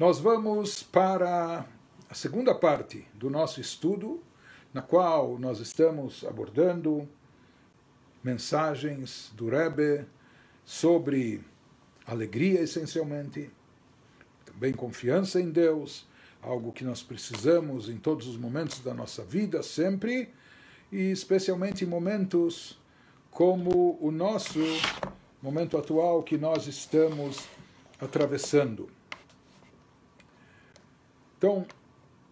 Nós vamos para a segunda parte do nosso estudo, na qual nós estamos abordando mensagens do Rebbe sobre alegria, essencialmente, também confiança em Deus, algo que nós precisamos em todos os momentos da nossa vida, sempre, e especialmente em momentos como o nosso momento atual que nós estamos atravessando. Então,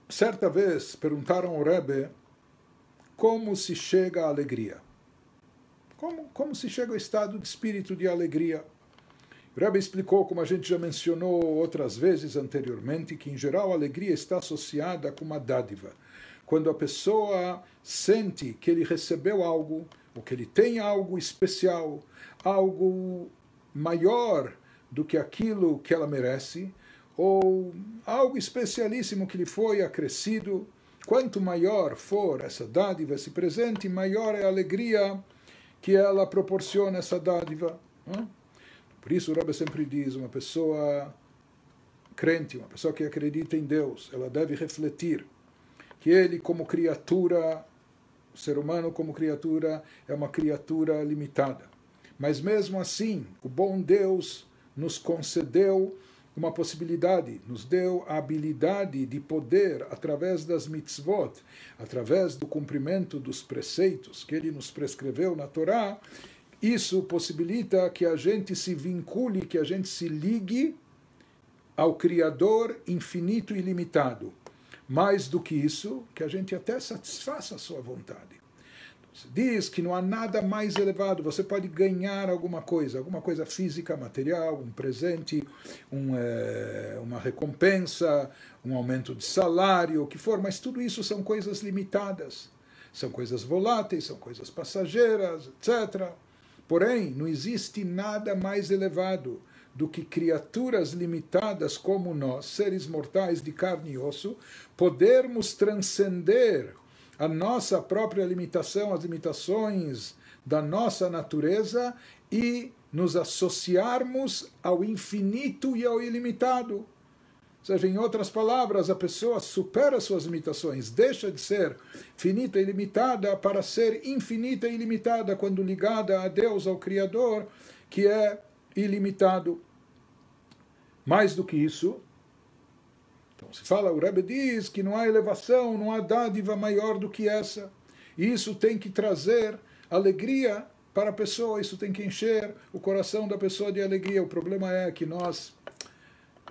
certa vez perguntaram ao Rebbe como se chega à alegria. Como, como se chega ao estado de espírito de alegria? O Rebbe explicou, como a gente já mencionou outras vezes anteriormente, que em geral a alegria está associada com uma dádiva. Quando a pessoa sente que ele recebeu algo, ou que ele tem algo especial, algo maior do que aquilo que ela merece, ou algo especialíssimo que lhe foi acrescido. Quanto maior for essa dádiva, esse presente, maior é a alegria que ela proporciona essa dádiva. É? Por isso o Rebbe sempre diz, uma pessoa crente, uma pessoa que acredita em Deus, ela deve refletir que ele como criatura, o ser humano como criatura, é uma criatura limitada. Mas mesmo assim, o bom Deus nos concedeu uma possibilidade, nos deu a habilidade de poder, através das mitzvot, através do cumprimento dos preceitos que ele nos prescreveu na Torá, isso possibilita que a gente se vincule, que a gente se ligue ao Criador infinito e limitado. Mais do que isso, que a gente até satisfaça a sua vontade diz que não há nada mais elevado. Você pode ganhar alguma coisa, alguma coisa física, material, um presente, um, é, uma recompensa, um aumento de salário, o que for, mas tudo isso são coisas limitadas. São coisas voláteis, são coisas passageiras, etc. Porém, não existe nada mais elevado do que criaturas limitadas como nós, seres mortais de carne e osso, podermos transcender a nossa própria limitação, as limitações da nossa natureza e nos associarmos ao infinito e ao ilimitado. Ou seja, em outras palavras, a pessoa supera suas limitações, deixa de ser finita e limitada para ser infinita e ilimitada quando ligada a Deus, ao Criador, que é ilimitado. Mais do que isso, se fala, o Rebbe diz que não há elevação, não há dádiva maior do que essa. E isso tem que trazer alegria para a pessoa, isso tem que encher o coração da pessoa de alegria. O problema é que nós.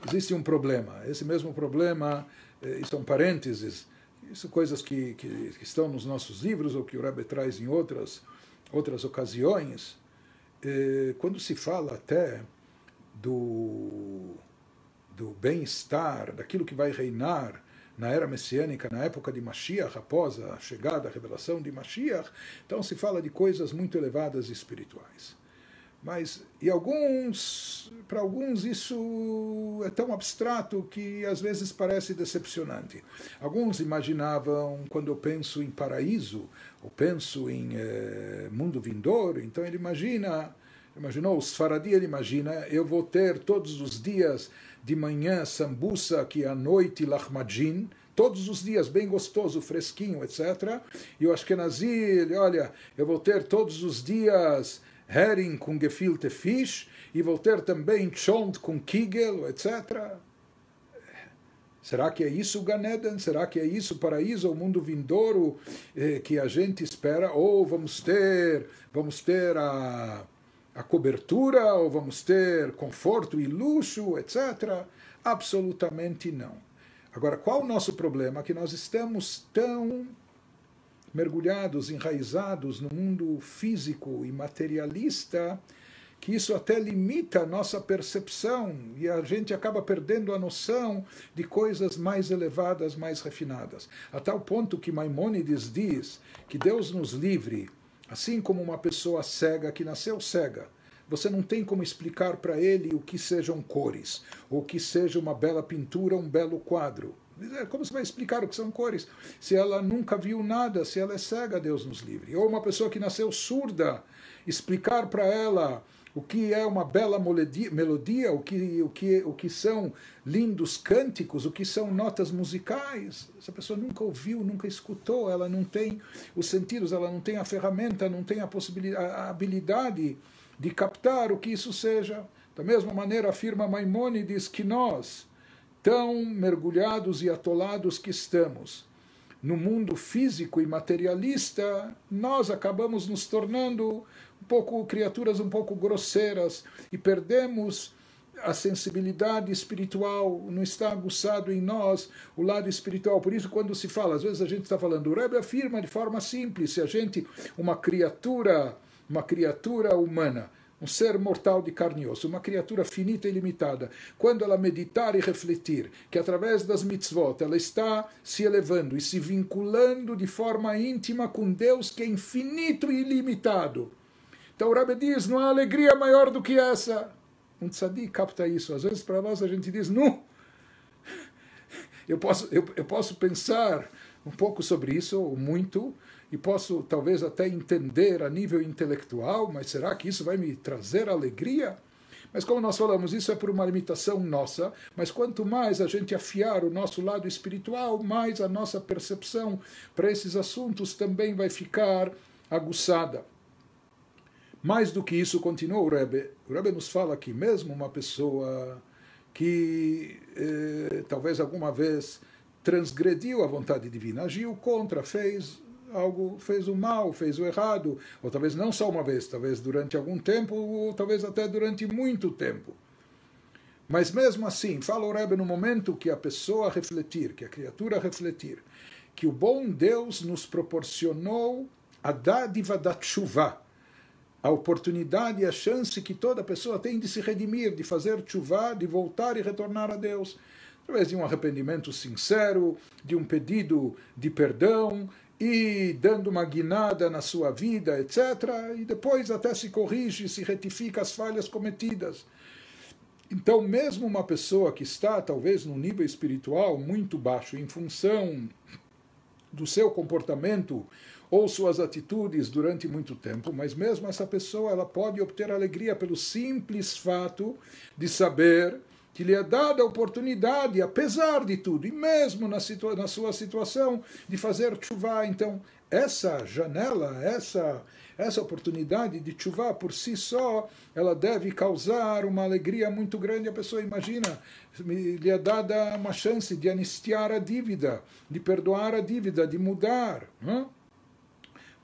Existe um problema. Esse mesmo problema, eh, isso são é parênteses, isso coisas que, que, que estão nos nossos livros ou que o Rebbe traz em outras, outras ocasiões. Eh, quando se fala até do do bem-estar, daquilo que vai reinar na era messiânica, na época de Mashiach, após a chegada, a revelação de Mashiach, então se fala de coisas muito elevadas e espirituais. Mas e alguns, para alguns isso é tão abstrato que às vezes parece decepcionante. Alguns imaginavam, quando eu penso em paraíso, ou penso em eh, mundo vindouro, então ele imagina Imaginou? O Sfaradi ele imagina, eu vou ter todos os dias de manhã sambuça, que é à noite lahmadjin, todos os dias, bem gostoso, fresquinho, etc. E o Ashkenazi, ele, olha, eu vou ter todos os dias herring com gefilte fish, e vou ter também chont com kigel, etc. Será que é isso Ganeden? Será que é isso o paraíso, o mundo vindouro eh, que a gente espera? Ou vamos ter, vamos ter a a cobertura, ou vamos ter conforto e luxo, etc. Absolutamente não. Agora, qual o nosso problema? Que nós estamos tão mergulhados, enraizados no mundo físico e materialista, que isso até limita a nossa percepção e a gente acaba perdendo a noção de coisas mais elevadas, mais refinadas. A tal ponto que Maimônides diz que Deus nos livre, assim como uma pessoa cega que nasceu cega você não tem como explicar para ele o que sejam cores, ou o que seja uma bela pintura, um belo quadro. É, como você vai explicar o que são cores? Se ela nunca viu nada, se ela é cega, Deus nos livre. Ou uma pessoa que nasceu surda, explicar para ela o que é uma bela melodia, o que, o, que, o que são lindos cânticos, o que são notas musicais. Essa pessoa nunca ouviu, nunca escutou, ela não tem os sentidos, ela não tem a ferramenta, não tem a possibilidade, a habilidade de captar o que isso seja. Da mesma maneira, afirma Maimônides que nós, tão mergulhados e atolados que estamos no mundo físico e materialista, nós acabamos nos tornando um pouco criaturas um pouco grosseiras e perdemos a sensibilidade espiritual não está aguçado em nós, o lado espiritual. Por isso, quando se fala, às vezes a gente está falando, o Rebbe afirma de forma simples, se a gente, uma criatura uma criatura humana, um ser mortal de carne e osso, uma criatura finita e limitada, quando ela meditar e refletir que através das mitzvot ela está se elevando e se vinculando de forma íntima com Deus que é infinito e ilimitado. Então o Rabbi diz, não há alegria maior do que essa. Um tzadi capta isso. Às vezes para nós a gente diz, não. Eu posso, eu, eu posso pensar um pouco sobre isso, ou muito, e posso talvez até entender a nível intelectual, mas será que isso vai me trazer alegria? Mas como nós falamos, isso é por uma limitação nossa, mas quanto mais a gente afiar o nosso lado espiritual, mais a nossa percepção para esses assuntos também vai ficar aguçada. Mais do que isso, continua o Rebbe. O Rebbe nos fala que mesmo uma pessoa que eh, talvez alguma vez transgrediu a vontade divina, agiu contra, fez algo, fez o mal, fez o errado, ou talvez não só uma vez, talvez durante algum tempo, ou talvez até durante muito tempo. Mas mesmo assim, fala o Rebbe no momento que a pessoa refletir, que a criatura refletir, que o bom Deus nos proporcionou a dádiva da chuva, a oportunidade e a chance que toda pessoa tem de se redimir, de fazer chuva, de voltar e retornar a Deus através de um arrependimento sincero, de um pedido de perdão, e dando uma guinada na sua vida, etc. E depois até se corrige, se retifica as falhas cometidas. Então, mesmo uma pessoa que está talvez num nível espiritual muito baixo, em função do seu comportamento ou suas atitudes durante muito tempo, mas mesmo essa pessoa ela pode obter alegria pelo simples fato de saber que lhe é dada a oportunidade, apesar de tudo, e mesmo na, situa na sua situação, de fazer chuva. Então, essa janela, essa, essa oportunidade de chuva por si só, ela deve causar uma alegria muito grande. A pessoa imagina, lhe é dada uma chance de anistiar a dívida, de perdoar a dívida, de mudar. não?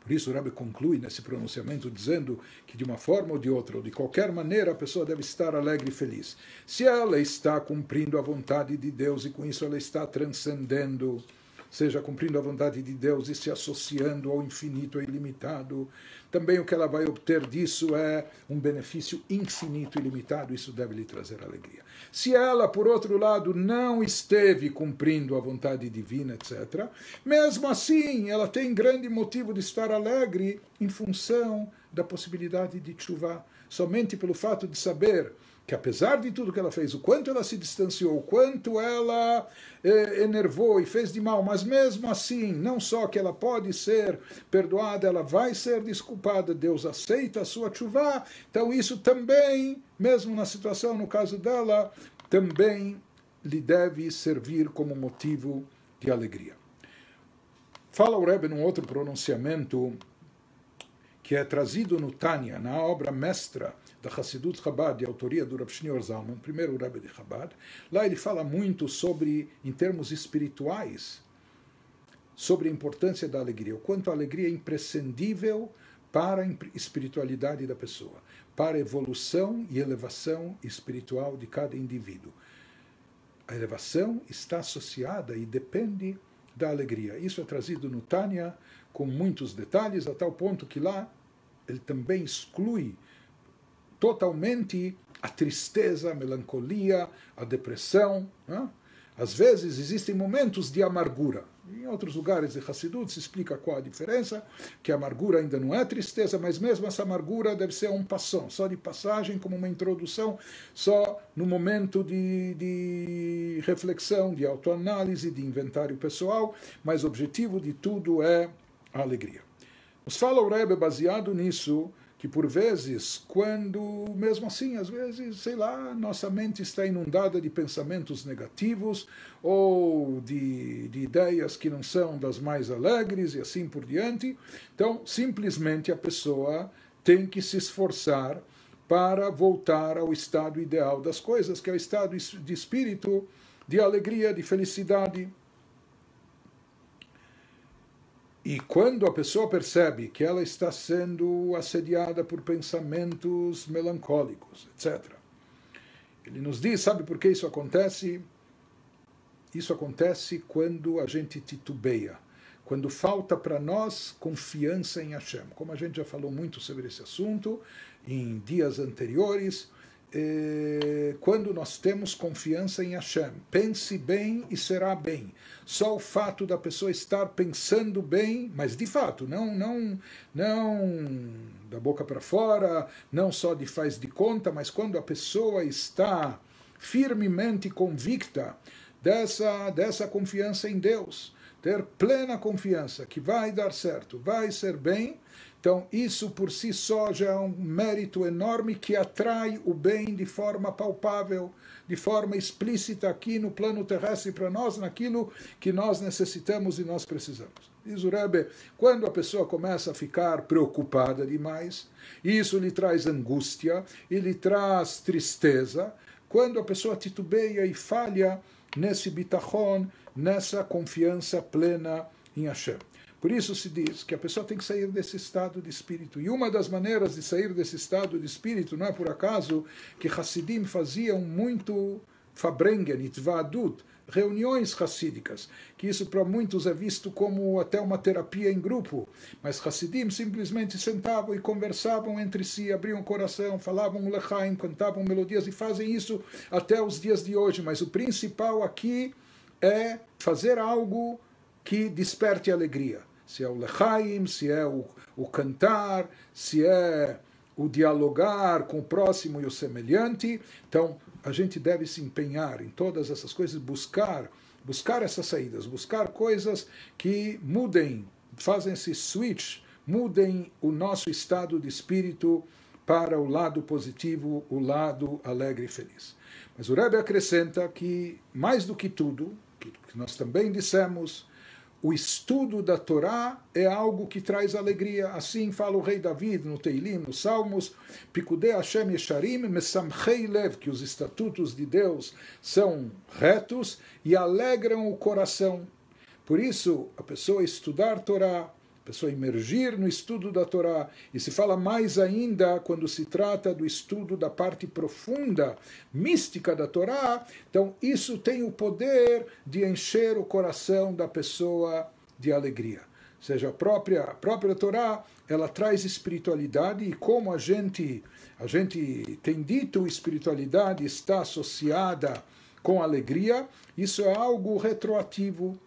Por isso o Rabbi conclui nesse pronunciamento dizendo que de uma forma ou de outra, ou de qualquer maneira, a pessoa deve estar alegre e feliz. Se ela está cumprindo a vontade de Deus e com isso ela está transcendendo seja cumprindo a vontade de Deus e se associando ao infinito e ilimitado, também o que ela vai obter disso é um benefício infinito e limitado, isso deve lhe trazer alegria. Se ela, por outro lado, não esteve cumprindo a vontade divina, etc., mesmo assim ela tem grande motivo de estar alegre em função da possibilidade de chuva, somente pelo fato de saber que apesar de tudo que ela fez, o quanto ela se distanciou, o quanto ela eh, enervou e fez de mal, mas mesmo assim, não só que ela pode ser perdoada, ela vai ser desculpada, Deus aceita a sua chuva, então isso também, mesmo na situação, no caso dela, também lhe deve servir como motivo de alegria. Fala o Rebbe num outro pronunciamento que é trazido no Tânia, na obra mestra da Hassidut Chabad, de autoria do Rabbi Shneor Zalman, primeiro Rabbi de Chabad. Lá ele fala muito sobre, em termos espirituais, sobre a importância da alegria, o quanto a alegria é imprescindível para a espiritualidade da pessoa, para a evolução e elevação espiritual de cada indivíduo. A elevação está associada e depende da alegria. Isso é trazido no Tânia com muitos detalhes, a tal ponto que lá ele também exclui totalmente a tristeza, a melancolia, a depressão. Né? Às vezes existem momentos de amargura. Em outros lugares de Hassidut se explica qual a diferença, que a amargura ainda não é tristeza, mas mesmo essa amargura deve ser um passão, só de passagem, como uma introdução, só no momento de, de reflexão, de autoanálise, de inventário pessoal, mas o objetivo de tudo é a alegria. Nos fala o Rebbe, baseado nisso, que por vezes, quando, mesmo assim, às vezes, sei lá, nossa mente está inundada de pensamentos negativos ou de, de ideias que não são das mais alegres e assim por diante, então simplesmente a pessoa tem que se esforçar para voltar ao estado ideal das coisas, que é o estado de espírito de alegria, de felicidade. E quando a pessoa percebe que ela está sendo assediada por pensamentos melancólicos, etc. Ele nos diz, sabe por que isso acontece? Isso acontece quando a gente titubeia, quando falta para nós confiança em Hashem. Como a gente já falou muito sobre esse assunto em dias anteriores, eh, quando nós temos confiança em Hashem. Pense bem e será bem. Só o fato da pessoa estar pensando bem, mas de fato, não, não, não da boca para fora, não só de faz de conta, mas quando a pessoa está firmemente convicta dessa, dessa confiança em Deus, ter plena confiança que vai dar certo, vai ser bem, então, isso por si só já é um mérito enorme que atrai o bem de forma palpável, de forma explícita aqui no plano terrestre para nós, naquilo que nós necessitamos e nós precisamos. Diz o Rebbe, quando a pessoa começa a ficar preocupada demais, isso lhe traz angústia e lhe traz tristeza. Quando a pessoa titubeia e falha nesse bitachon, nessa confiança plena em Hashem. Por isso se diz que a pessoa tem que sair desse estado de espírito. E uma das maneiras de sair desse estado de espírito, não é por acaso que Hassidim faziam muito Fabrengen e reuniões hassídicas, que isso para muitos é visto como até uma terapia em grupo, mas Hassidim simplesmente sentavam e conversavam entre si, abriam o coração, falavam Lechaim, cantavam melodias e fazem isso até os dias de hoje. Mas o principal aqui é fazer algo que desperte alegria se é o lechaim, se é o, o cantar, se é o dialogar com o próximo e o semelhante. Então, a gente deve se empenhar em todas essas coisas, buscar, buscar essas saídas, buscar coisas que mudem, fazem esse switch, mudem o nosso estado de espírito para o lado positivo, o lado alegre e feliz. Mas o Rebbe acrescenta que, mais do que tudo, que nós também dissemos, o estudo da Torá é algo que traz alegria. Assim fala o rei David no Teilim, nos Salmos, Hashem Yesharim Lev, que os estatutos de Deus são retos e alegram o coração. Por isso, a pessoa estudar Torá, a pessoa emergir no estudo da Torá. E se fala mais ainda quando se trata do estudo da parte profunda, mística da Torá. Então, isso tem o poder de encher o coração da pessoa de alegria. Ou seja, a própria, a própria Torá, ela traz espiritualidade e como a gente, a gente tem dito, espiritualidade está associada com alegria, isso é algo retroativo.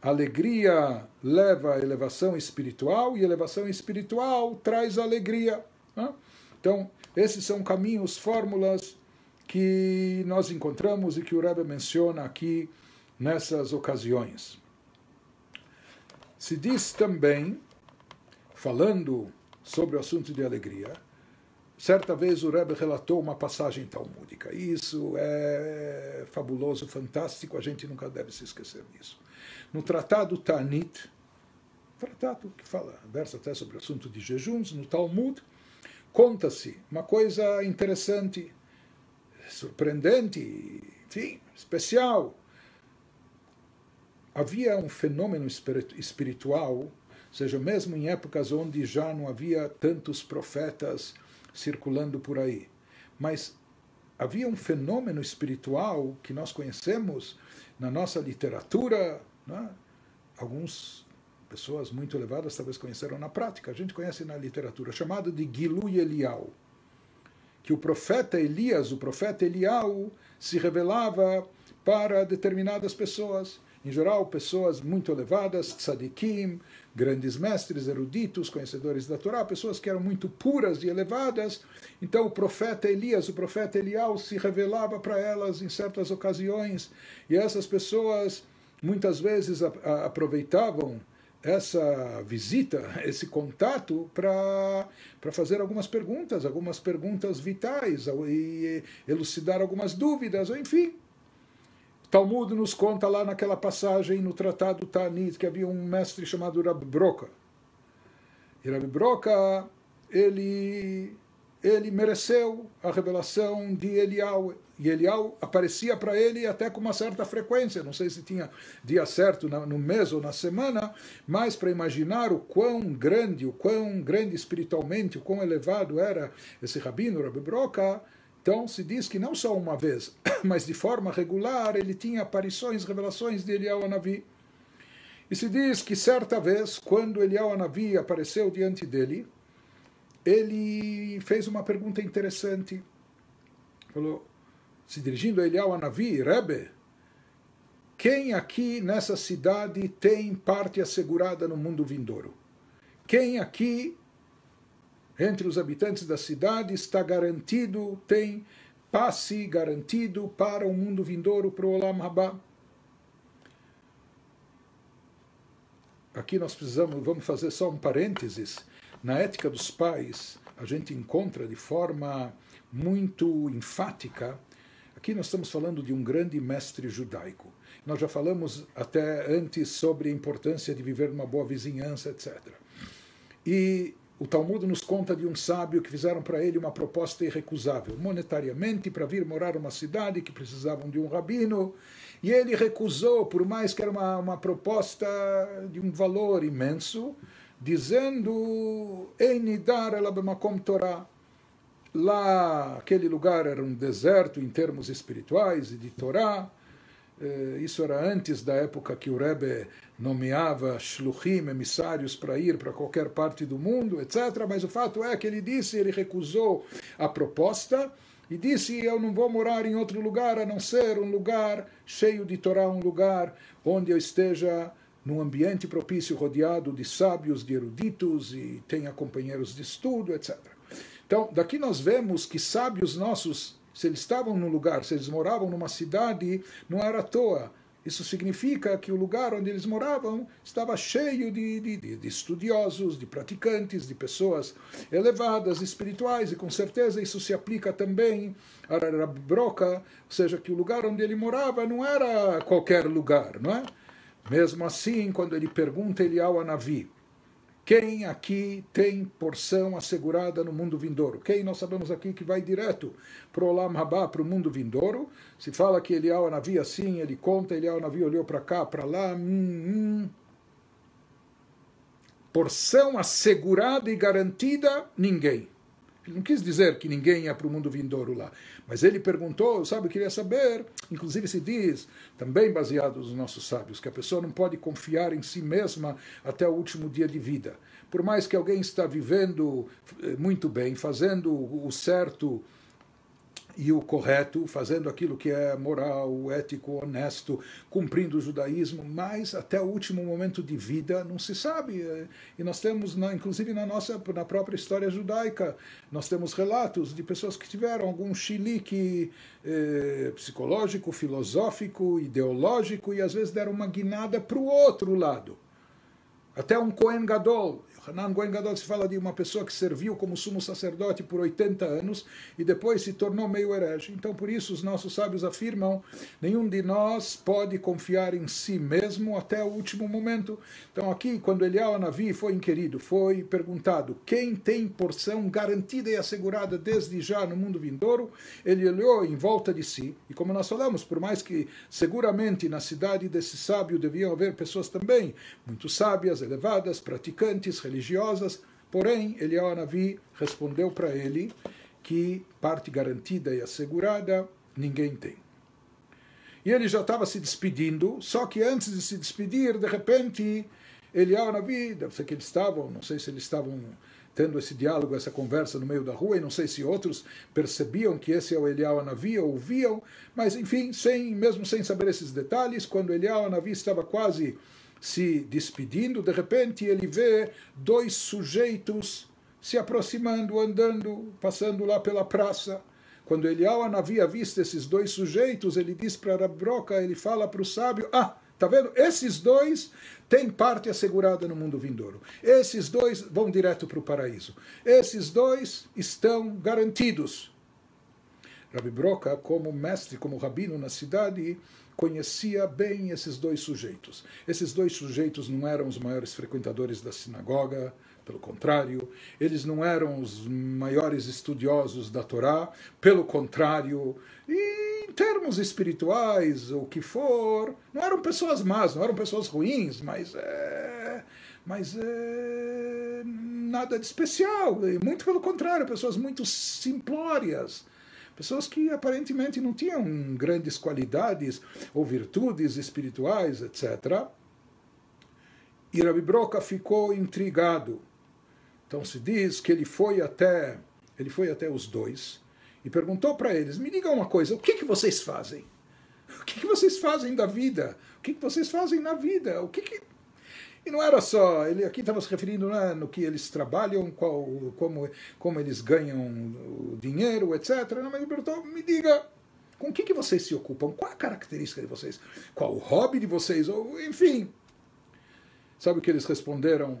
Alegria leva a elevação espiritual e elevação espiritual traz alegria. Né? Então, esses são caminhos, fórmulas que nós encontramos e que o Rebbe menciona aqui nessas ocasiões. Se diz também, falando sobre o assunto de alegria, certa vez o Rebbe relatou uma passagem talmúdica. Isso é fabuloso, fantástico, a gente nunca deve se esquecer disso. No tratado Tanit, tratado que fala, versa até sobre o assunto de jejuns, no Talmud, conta-se uma coisa interessante, surpreendente, enfim, especial. Havia um fenômeno espiritual, ou seja, mesmo em épocas onde já não havia tantos profetas circulando por aí, mas havia um fenômeno espiritual que nós conhecemos na nossa literatura, né? Alguns pessoas muito elevadas talvez conheceram na prática, a gente conhece na literatura, chamado de Gilu Elial, que o profeta Elias, o profeta Elial, se revelava para determinadas pessoas, em geral pessoas muito elevadas, tzadikim, grandes mestres, eruditos, conhecedores da Torá, pessoas que eram muito puras e elevadas. Então o profeta Elias, o profeta Elial se revelava para elas em certas ocasiões, e essas pessoas muitas vezes a, a, aproveitavam essa visita, esse contato, para fazer algumas perguntas, algumas perguntas vitais, e elucidar algumas dúvidas, enfim. Talmud nos conta lá naquela passagem no Tratado Tanit que havia um mestre chamado Rab Broca. E Rab Broca, ele, ele mereceu a revelação de Eliyahu. E Elial aparecia para ele até com uma certa frequência, não sei se tinha dia certo no mês ou na semana, mas para imaginar o quão grande, o quão grande espiritualmente, o quão elevado era esse rabino, Rabbi Broca, então se diz que não só uma vez, mas de forma regular ele tinha aparições, revelações de Eliel Anavi. E se diz que certa vez, quando Eliel Anavi apareceu diante dele, ele fez uma pergunta interessante. Falou: se dirigindo a Eliyahu Anavi, Rebbe, quem aqui nessa cidade tem parte assegurada no mundo vindouro? Quem aqui, entre os habitantes da cidade, está garantido, tem passe garantido para o mundo vindouro, para o Olam Habá? Aqui nós precisamos, vamos fazer só um parênteses. Na ética dos pais, a gente encontra de forma muito enfática Aqui nós estamos falando de um grande mestre judaico. Nós já falamos até antes sobre a importância de viver numa boa vizinhança, etc. E o Talmud nos conta de um sábio que fizeram para ele uma proposta irrecusável, monetariamente, para vir morar numa cidade que precisavam de um rabino. E ele recusou, por mais que era uma, uma proposta de um valor imenso, dizendo: Ei, Nidar, Torah Lá, aquele lugar era um deserto em termos espirituais e de Torá. Eh, isso era antes da época que o Rebbe nomeava shluchim, emissários, para ir para qualquer parte do mundo, etc. Mas o fato é que ele disse, ele recusou a proposta e disse: Eu não vou morar em outro lugar a não ser um lugar cheio de Torá, um lugar onde eu esteja num ambiente propício, rodeado de sábios, de eruditos e tenha companheiros de estudo, etc. Então, daqui nós vemos que sábios nossos, se eles estavam num lugar, se eles moravam numa cidade, não era à toa. Isso significa que o lugar onde eles moravam estava cheio de, de, de, estudiosos, de praticantes, de pessoas elevadas, espirituais, e com certeza isso se aplica também a Rabroca, ou seja, que o lugar onde ele morava não era qualquer lugar, não é? Mesmo assim, quando ele pergunta ele ao Anavi, quem aqui tem porção assegurada no mundo vindouro? Quem nós sabemos aqui que vai direto para o Olam Rabá, para o mundo vindouro? Se fala que o Anavi é assim, ele conta, o Anavi é olhou para cá, para lá. Hum, hum. Porção assegurada e garantida, ninguém. Ele não quis dizer que ninguém ia para o mundo vindouro lá. Mas ele perguntou, sabe, queria saber. Inclusive se diz, também baseado nos nossos sábios, que a pessoa não pode confiar em si mesma até o último dia de vida. Por mais que alguém está vivendo eh, muito bem, fazendo o certo e o correto, fazendo aquilo que é moral, ético, honesto, cumprindo o judaísmo, mas até o último momento de vida não se sabe. É, e nós temos, inclusive na nossa na própria história judaica, nós temos relatos de pessoas que tiveram algum chilique eh, psicológico, filosófico, ideológico e às vezes deram uma guinada para o outro lado. Até um Cohen Gadol Hanan Goen Gadol se fala de uma pessoa que serviu como sumo sacerdote por 80 anos e depois se tornou meio herege. Então, por isso, os nossos sábios afirmam: nenhum de nós pode confiar em si mesmo até o último momento. Então, aqui, quando Elial Navi foi inquirido, foi perguntado quem tem porção garantida e assegurada desde já no mundo vindouro, ele olhou em volta de si. E como nós falamos, por mais que seguramente na cidade desse sábio deviam haver pessoas também muito sábias, elevadas, praticantes, religiosas, religiosas. Porém, Eliyahu Anavi respondeu para ele que parte garantida e assegurada ninguém tem. E ele já estava se despedindo, só que antes de se despedir, de repente, Eliyahu Anavi, deve ser que eles estavam, não sei se eles estavam tendo esse diálogo, essa conversa no meio da rua, e não sei se outros percebiam que esse é o Elial Anavi, ouviam, mas enfim, sem, mesmo sem saber esses detalhes, quando Elial Anavi estava quase se despedindo, de repente ele vê dois sujeitos se aproximando, andando, passando lá pela praça. Quando Eliawan havia visto esses dois sujeitos, ele diz para Rabroca, ele fala para o sábio, ah, Está vendo? Esses dois têm parte assegurada no mundo vindouro. Esses dois vão direto para o paraíso. Esses dois estão garantidos. Rabi Broca, como mestre, como rabino na cidade, conhecia bem esses dois sujeitos. Esses dois sujeitos não eram os maiores frequentadores da sinagoga, pelo contrário, eles não eram os maiores estudiosos da Torá, pelo contrário, e em termos espirituais, o que for, não eram pessoas más, não eram pessoas ruins, mas é, mas é, nada de especial, muito pelo contrário, pessoas muito simplórias Pessoas que aparentemente não tinham grandes qualidades ou virtudes espirituais, etc. E Rabi Broca ficou intrigado. Então se diz que ele foi até ele foi até os dois e perguntou para eles: me digam uma coisa, o que, que vocês fazem? O que, que vocês fazem da vida? O que, que vocês fazem na vida? O que, que e não era só, ele aqui estava se referindo né, no que eles trabalham, qual, como, como eles ganham dinheiro, etc. Não, mas ele perguntou, me diga, com o que, que vocês se ocupam? Qual a característica de vocês? Qual o hobby de vocês? Ou, enfim. Sabe o que eles responderam?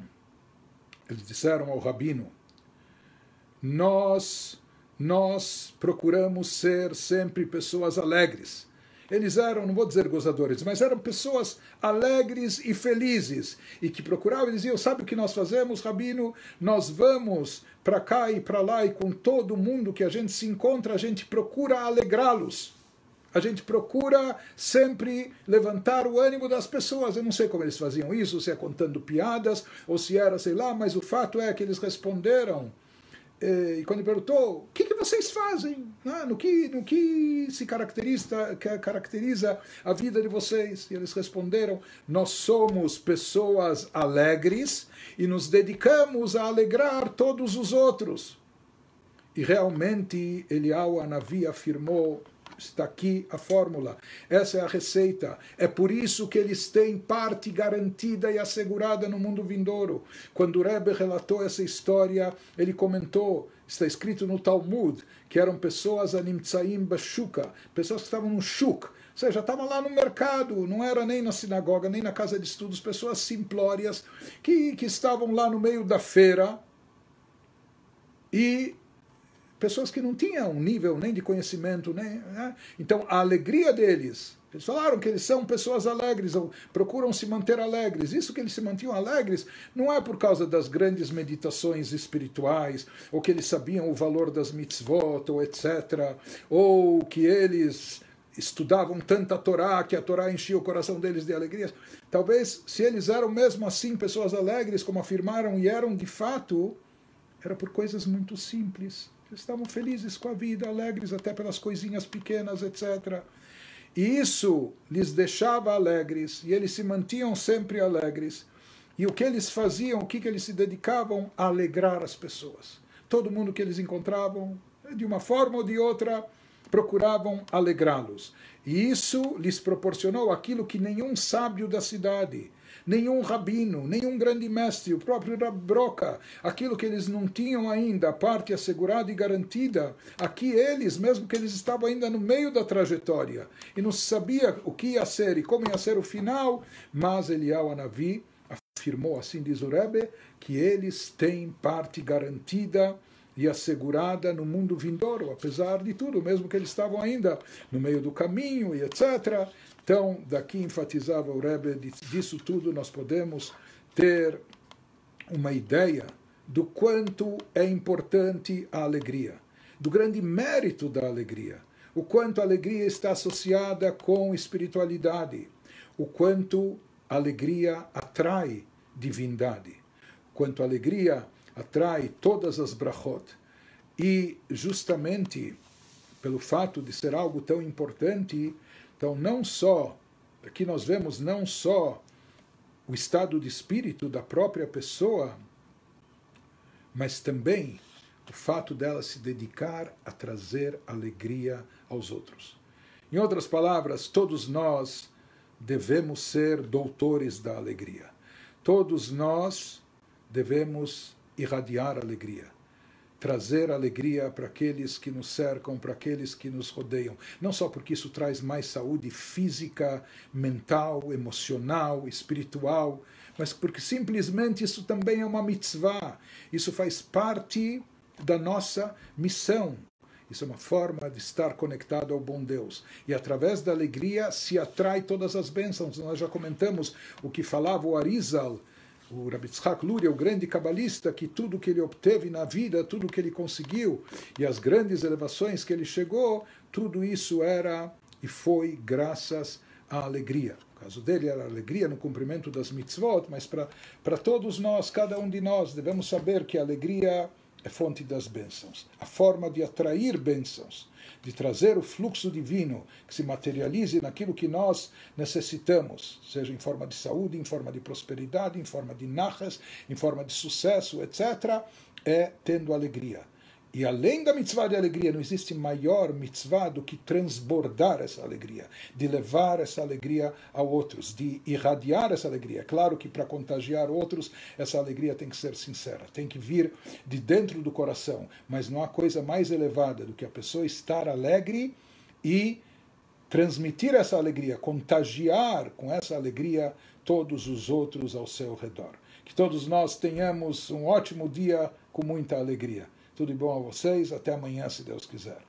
Eles disseram ao rabino: Nós, nós procuramos ser sempre pessoas alegres. Eles eram, não vou dizer gozadores, mas eram pessoas alegres e felizes e que procuravam e diziam: Sabe o que nós fazemos, Rabino? Nós vamos para cá e para lá e com todo mundo que a gente se encontra, a gente procura alegrá-los. A gente procura sempre levantar o ânimo das pessoas. Eu não sei como eles faziam isso, se é contando piadas ou se era, sei lá, mas o fato é que eles responderam eh, e quando perguntou o que, que vocês fazem, ah, no, que, no que se caracteriza, caracteriza a vida de vocês, e eles responderam: Nós somos pessoas alegres e nos dedicamos a alegrar todos os outros. E realmente Eliyahu Anavi afirmou Está aqui a fórmula, essa é a receita. É por isso que eles têm parte garantida e assegurada no mundo vindouro. Quando o Rebbe relatou essa história, ele comentou está escrito no Talmud, que eram pessoas animtsaim bashuka, pessoas que estavam no shuk, ou seja, estavam lá no mercado, não era nem na sinagoga, nem na casa de estudos, pessoas simplórias que, que estavam lá no meio da feira e pessoas que não tinham um nível nem de conhecimento, nem, né? então a alegria deles. Eles falaram que eles são pessoas alegres, ou procuram se manter alegres. Isso que eles se mantinham alegres não é por causa das grandes meditações espirituais, ou que eles sabiam o valor das mitzvot, ou etc. Ou que eles estudavam tanta Torá que a Torá enchia o coração deles de alegrias. Talvez se eles eram mesmo assim pessoas alegres, como afirmaram, e eram de fato, era por coisas muito simples estavam felizes com a vida, alegres até pelas coisinhas pequenas, etc. E isso lhes deixava alegres, e eles se mantinham sempre alegres. E o que eles faziam, o que, que eles se dedicavam? A alegrar as pessoas. Todo mundo que eles encontravam, de uma forma ou de outra, procuravam alegrá-los. E isso lhes proporcionou aquilo que nenhum sábio da cidade, nenhum rabino, nenhum grande mestre, o próprio Rabroca, aquilo que eles não tinham ainda, a parte assegurada e garantida, aqui eles, mesmo que eles estavam ainda no meio da trajetória e não sabia o que ia ser e como ia ser o final, mas Eliyahu Anavi afirmou, assim diz o Rebbe, que eles têm parte garantida e assegurada no mundo vindouro, apesar de tudo, mesmo que eles estavam ainda no meio do caminho e etc. Então, daqui enfatizava o Rebbe, disso tudo nós podemos ter uma ideia do quanto é importante a alegria, do grande mérito da alegria, o quanto a alegria está associada com espiritualidade, o quanto a alegria atrai divindade, o quanto a alegria atrai todas as brachot. E justamente pelo fato de ser algo tão importante, então, não só, aqui nós vemos não só o estado de espírito da própria pessoa, mas também o fato dela se dedicar a trazer alegria aos outros. Em outras palavras, todos nós devemos ser doutores da alegria. Todos nós devemos irradiar alegria trazer alegria para aqueles que nos cercam, para aqueles que nos rodeiam. Não só porque isso traz mais saúde física, mental, emocional, espiritual, mas porque simplesmente isso também é uma mitzvah. Isso faz parte da nossa missão. Isso é uma forma de estar conectado ao bom Deus. E através da alegria se atrai todas as bênçãos. Nós já comentamos o que falava o Arizal o Rabitzhak Luria, é o grande cabalista, que tudo que ele obteve na vida, tudo que ele conseguiu e as grandes elevações que ele chegou, tudo isso era e foi graças à alegria. No caso dele era alegria no cumprimento das mitzvot, mas para todos nós, cada um de nós, devemos saber que a alegria é fonte das bênçãos. A forma de atrair bênçãos, de trazer o fluxo divino que se materialize naquilo que nós necessitamos, seja em forma de saúde, em forma de prosperidade, em forma de nachas, em forma de sucesso, etc., é tendo alegria e além da mitzvah de alegria, não existe maior mitzvah do que transbordar essa alegria, de levar essa alegria a outros, de irradiar essa alegria. Claro que para contagiar outros, essa alegria tem que ser sincera, tem que vir de dentro do coração. Mas não há coisa mais elevada do que a pessoa estar alegre e transmitir essa alegria, contagiar com essa alegria todos os outros ao seu redor. Que todos nós tenhamos um ótimo dia com muita alegria. Tudo de bom a vocês, até amanhã, se Deus quiser.